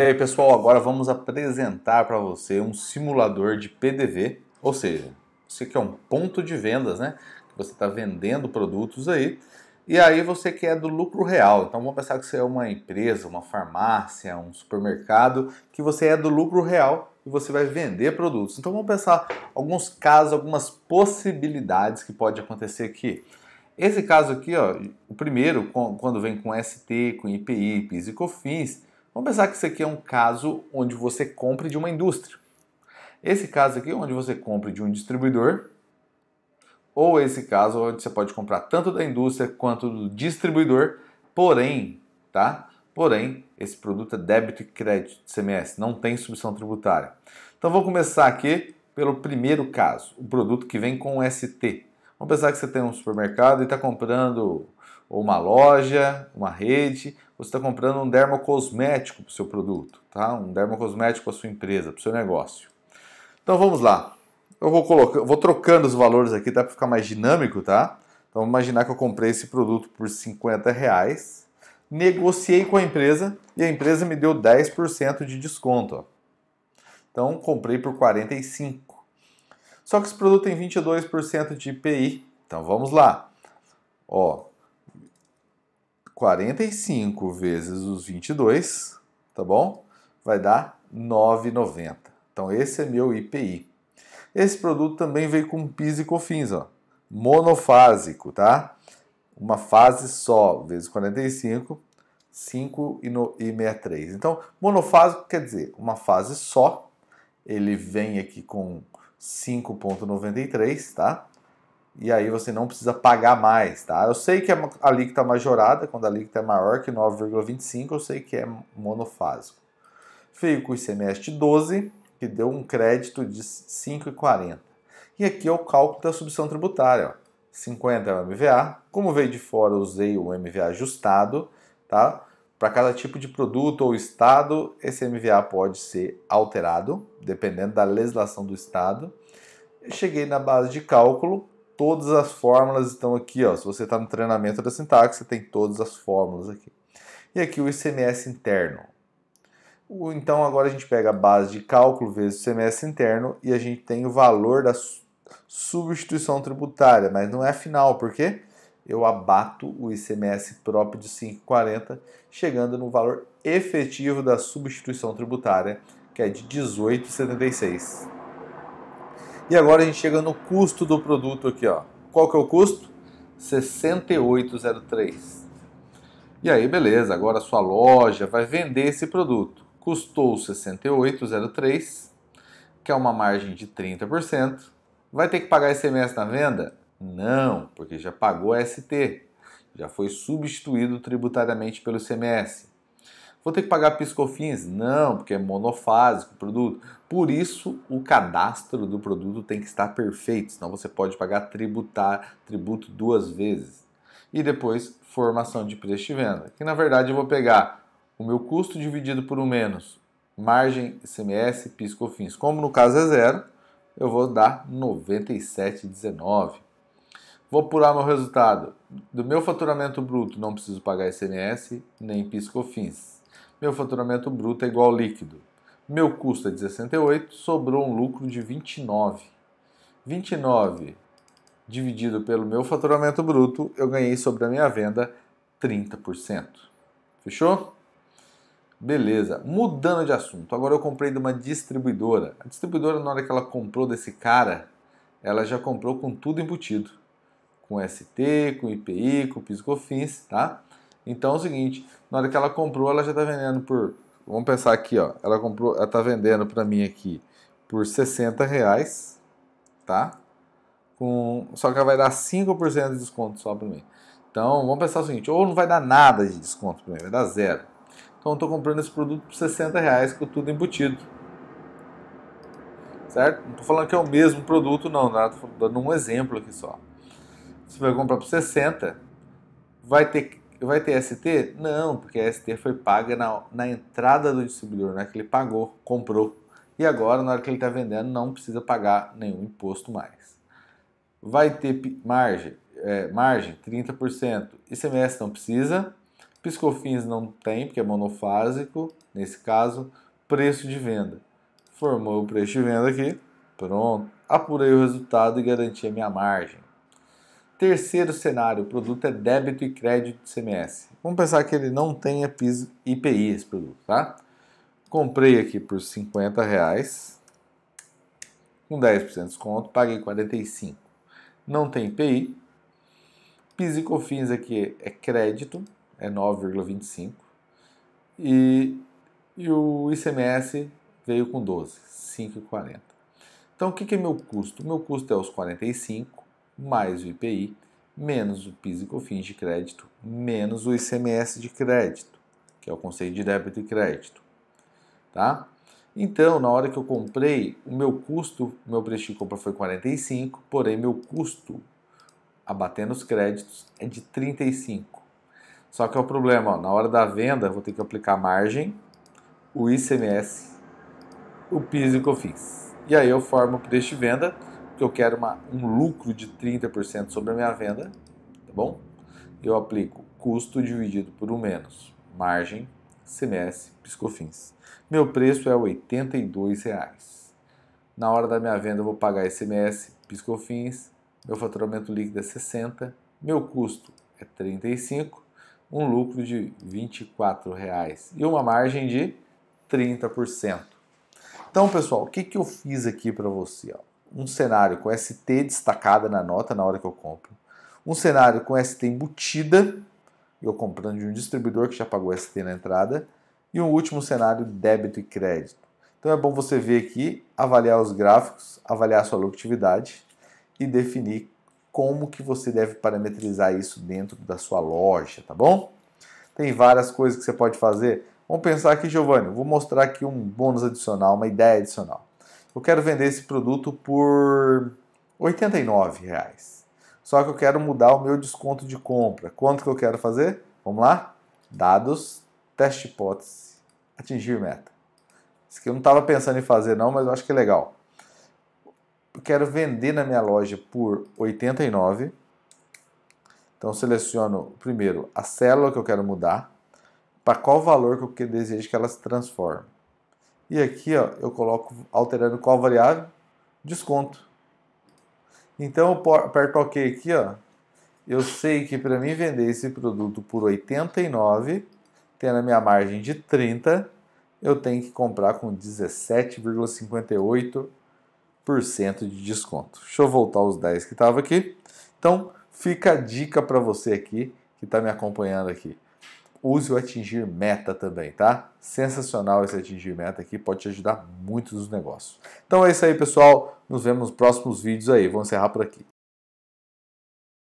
E aí pessoal, agora vamos apresentar para você um simulador de PDV, ou seja, você quer é um ponto de vendas, né? Você está vendendo produtos aí e aí você quer é do lucro real. Então vamos pensar que você é uma empresa, uma farmácia, um supermercado, que você é do lucro real e você vai vender produtos. Então vamos pensar alguns casos, algumas possibilidades que pode acontecer aqui. Esse caso aqui, ó, o primeiro, quando vem com ST, com IPI, PIS e COFINS, Vamos pensar que isso aqui é um caso onde você compra de uma indústria. Esse caso aqui é onde você compra de um distribuidor, ou esse caso onde você pode comprar tanto da indústria quanto do distribuidor, porém, tá? Porém, esse produto é débito e crédito de CMS, não tem subção tributária. Então vou começar aqui pelo primeiro caso, o produto que vem com ST. Vamos pensar que você tem um supermercado e está comprando ou uma loja, uma rede, você está comprando um dermocosmético para o seu produto, tá? Um dermocosmético para a sua empresa, para o seu negócio. Então vamos lá. Eu vou colocar, vou trocando os valores aqui, tá? Para ficar mais dinâmico, tá? Então vamos imaginar que eu comprei esse produto por 50 reais, negociei com a empresa e a empresa me deu 10% de desconto. Ó. Então comprei por 45. Só que esse produto tem 22% de IPI. Então vamos lá. Ó, 45 vezes os 22, tá bom? Vai dar 9,90. Então esse é meu IPI. Esse produto também veio com PIS e COFINS, ó. Monofásico, tá? Uma fase só, vezes 45, 5,63. Então, monofásico quer dizer uma fase só. Ele vem aqui com 5.93, tá? e aí você não precisa pagar mais, tá? Eu sei que é a alíquota majorada, quando a alíquota é maior que 9,25, eu sei que é monofásico. Fico com o ICMS 12, que deu um crédito de 5,40. E aqui é o cálculo da subção tributária, ó. 50 é o MVA. Como veio de fora, usei o MVA ajustado, tá? Para cada tipo de produto ou estado, esse MVA pode ser alterado, dependendo da legislação do estado. Eu cheguei na base de cálculo, todas as fórmulas estão aqui. Ó. Se você está no treinamento da sintaxe, você tem todas as fórmulas aqui. E aqui o ICMS interno. Então agora a gente pega a base de cálculo vezes o ICMS interno e a gente tem o valor da substituição tributária, mas não é final, porque eu abato o ICMS próprio de 5,40, chegando no valor efetivo da substituição tributária, que é de 18,76. E agora a gente chega no custo do produto aqui, ó. Qual que é o custo? 6803. E aí, beleza, agora a sua loja vai vender esse produto. Custou 6803, que é uma margem de 30%. Vai ter que pagar SMS na venda? Não, porque já pagou a ST. Já foi substituído tributariamente pelo CMS. Vou ter que pagar piscofins? Não, porque é monofásico o produto. Por isso, o cadastro do produto tem que estar perfeito, senão você pode pagar tributar, tributo duas vezes. E depois, formação de preço de venda, que na verdade eu vou pegar o meu custo dividido por um menos, margem, ICMS, piscofins. Como no caso é zero, eu vou dar 97,19. Vou pular meu resultado. Do meu faturamento bruto, não preciso pagar ICMS nem piscofins. Meu faturamento bruto é igual ao líquido. Meu custo é 68, sobrou um lucro de 29. 29 dividido pelo meu faturamento bruto, eu ganhei sobre a minha venda 30%. Fechou? Beleza, mudando de assunto. Agora eu comprei de uma distribuidora. A distribuidora, na hora que ela comprou desse cara, ela já comprou com tudo embutido. Com ST, com IPI, com PiscoFins, tá? Então é o seguinte, na hora que ela comprou, ela já está vendendo por. Vamos pensar aqui, ó. Ela comprou, ela está vendendo para mim aqui por 60 reais, tá? Com, só que ela vai dar 5% de desconto só para mim. Então vamos pensar o seguinte, ou não vai dar nada de desconto para mim, vai dar zero. Então eu estou comprando esse produto por 60 reais com tudo embutido. Certo? Não estou falando que é o mesmo produto, não, estou né? dando um exemplo aqui só. Você vai comprar por 60, vai ter vai ter ST? Não, porque a ST foi paga na, na entrada do distribuidor, na que ele pagou, comprou. E agora, na hora que ele está vendendo, não precisa pagar nenhum imposto mais. Vai ter margem, é, margem 30%. ICMS não precisa. Piscofins não tem, porque é monofásico, nesse caso. Preço de venda. Formou o preço de venda aqui. Pronto. Apurei o resultado e garanti a minha margem. Terceiro cenário, o produto é débito e crédito de CMS. Vamos pensar que ele não tenha PIS, IPI esse produto, tá? Comprei aqui por 50 reais, com 10% de desconto, paguei 45. Não tem IPI. PIS e COFINS aqui é crédito, é 9,25. E, e o ICMS veio com 12, 5,40. Então, o que, que é meu custo? Meu custo é os 45 mais o IPI, menos o PIS e COFINS de crédito, menos o ICMS de crédito, que é o conceito de débito e crédito, tá? Então, na hora que eu comprei, o meu custo, meu preço de compra foi 45, porém meu custo abatendo os créditos é de 35. Só que é o problema, ó, na hora da venda, eu vou ter que aplicar margem, o ICMS, o PIS e COFINS. E aí eu formo o preço de venda porque eu quero uma, um lucro de 30% sobre a minha venda, tá bom? Eu aplico custo dividido por um menos, margem, CMS, Piscofins. Meu preço é R$ 82,00. Na hora da minha venda eu vou pagar SMS, Piscofins, meu faturamento líquido é 60, meu custo é 35, um lucro de R$ 24,00 e uma margem de 30%. Então, pessoal, o que, que eu fiz aqui para você? Ó? um cenário com ST destacada na nota na hora que eu compro, um cenário com ST embutida, eu comprando de um distribuidor que já pagou ST na entrada, e um último cenário débito e crédito. Então é bom você ver aqui, avaliar os gráficos, avaliar a sua lucratividade e definir como que você deve parametrizar isso dentro da sua loja, tá bom? Tem várias coisas que você pode fazer. Vamos pensar aqui, Giovanni, vou mostrar aqui um bônus adicional, uma ideia adicional eu quero vender esse produto por R$ reais. Só que eu quero mudar o meu desconto de compra. Quanto que eu quero fazer? Vamos lá? Dados, teste hipótese, atingir meta. Isso que eu não estava pensando em fazer não, mas eu acho que é legal. Eu quero vender na minha loja por 89. Então seleciono primeiro a célula que eu quero mudar, para qual valor que eu desejo que ela se transforme. E aqui ó, eu coloco alterando qual variável? Desconto. Então eu aperto OK aqui, ó. Eu sei que para mim vender esse produto por 89, tendo a minha margem de 30, eu tenho que comprar com 17,58% de desconto. Deixa eu voltar os 10 que estavam aqui. Então, fica a dica para você aqui que está me acompanhando aqui use o atingir meta também, tá? Sensacional esse atingir meta aqui, pode te ajudar muito nos negócios. Então é isso aí, pessoal. Nos vemos nos próximos vídeos aí. Vou encerrar por aqui.